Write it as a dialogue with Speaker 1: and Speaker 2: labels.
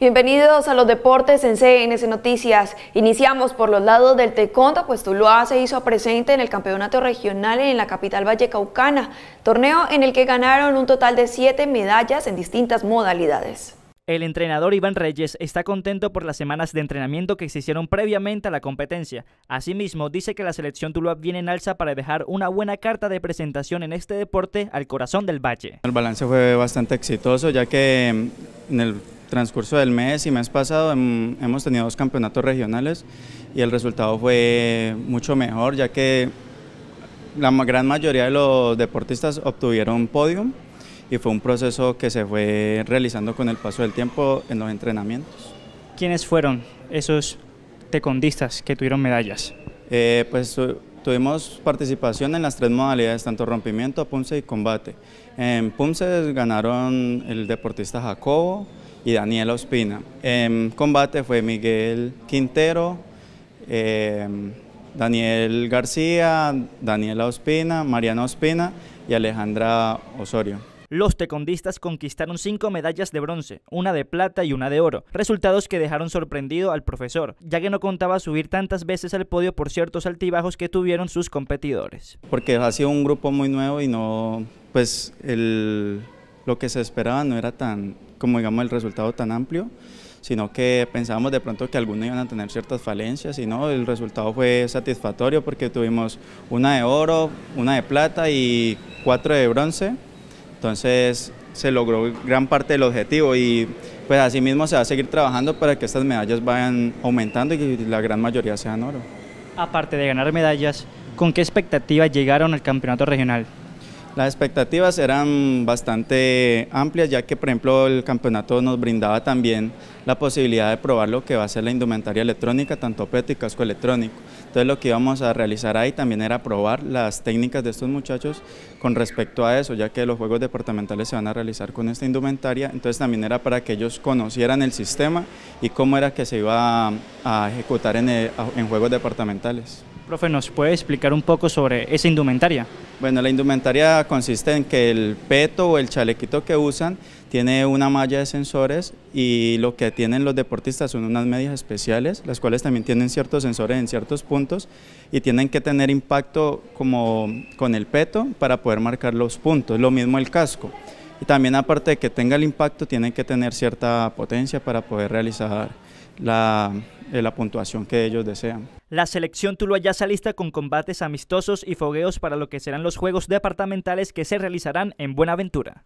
Speaker 1: Bienvenidos a los deportes en CNS Noticias. Iniciamos por los lados del Tecondo, pues Tuluá se hizo presente en el campeonato regional en la capital Valle caucana torneo en el que ganaron un total de siete medallas en distintas modalidades. El entrenador Iván Reyes está contento por las semanas de entrenamiento que se hicieron previamente a la competencia. Asimismo, dice que la selección Tuluá viene en alza para dejar una buena carta de presentación en este deporte al corazón del valle.
Speaker 2: El balance fue bastante exitoso, ya que mm, en el transcurso del mes y mes pasado hemos tenido dos campeonatos regionales y el resultado fue mucho mejor, ya que la gran mayoría de los deportistas obtuvieron podio y fue un proceso que se fue realizando con el paso del tiempo en los entrenamientos.
Speaker 1: ¿Quiénes fueron esos
Speaker 2: tecondistas que tuvieron medallas? Eh, pues tuvimos participación en las tres modalidades, tanto rompimiento, punce y combate. En punce ganaron el deportista Jacobo, y Daniela Ospina. En em, combate fue Miguel Quintero, em, Daniel García, Daniela Ospina, Mariana Ospina y Alejandra Osorio.
Speaker 1: Los tecondistas conquistaron cinco medallas de bronce, una de plata y una de oro, resultados que dejaron sorprendido al profesor, ya que no contaba subir tantas veces al podio por ciertos altibajos que tuvieron sus competidores.
Speaker 2: Porque ha sido un grupo muy nuevo y no, pues el, lo que se esperaba no era tan, como digamos, el resultado tan amplio, sino que pensábamos de pronto que algunos iban a tener ciertas falencias y no, el resultado fue satisfactorio porque tuvimos una de oro, una de plata y cuatro de bronce, entonces se logró gran parte del objetivo y pues así mismo se va a seguir trabajando para que estas medallas vayan aumentando y la gran mayoría sean oro.
Speaker 1: Aparte de ganar medallas, ¿con qué expectativas llegaron al campeonato regional?
Speaker 2: Las expectativas eran bastante amplias, ya que por ejemplo el campeonato nos brindaba también la posibilidad de probar lo que va a ser la indumentaria electrónica, tanto peto y casco electrónico. Entonces lo que íbamos a realizar ahí también era probar las técnicas de estos muchachos con respecto a eso, ya que los juegos departamentales se van a realizar con esta indumentaria, entonces también era para que ellos conocieran el sistema y cómo era que se iba a, ejecutar en, eh, en juegos departamentales.
Speaker 1: Profe, ¿nos puede explicar un poco sobre esa indumentaria?
Speaker 2: Bueno, la indumentaria consiste en que el peto o el chalequito que usan tiene una malla de sensores y lo que tienen los deportistas son unas medias especiales, las cuales también tienen ciertos sensores en ciertos puntos y tienen que tener impacto como con el peto para poder marcar los puntos. Lo mismo el casco. Y también aparte de que tenga el impacto, tienen que tener cierta potencia para poder realizar la, eh, la puntuación que ellos desean.
Speaker 1: La selección Tuluá ya se lista con combates amistosos y fogueos para lo que serán los Juegos Departamentales que se realizarán en Buenaventura.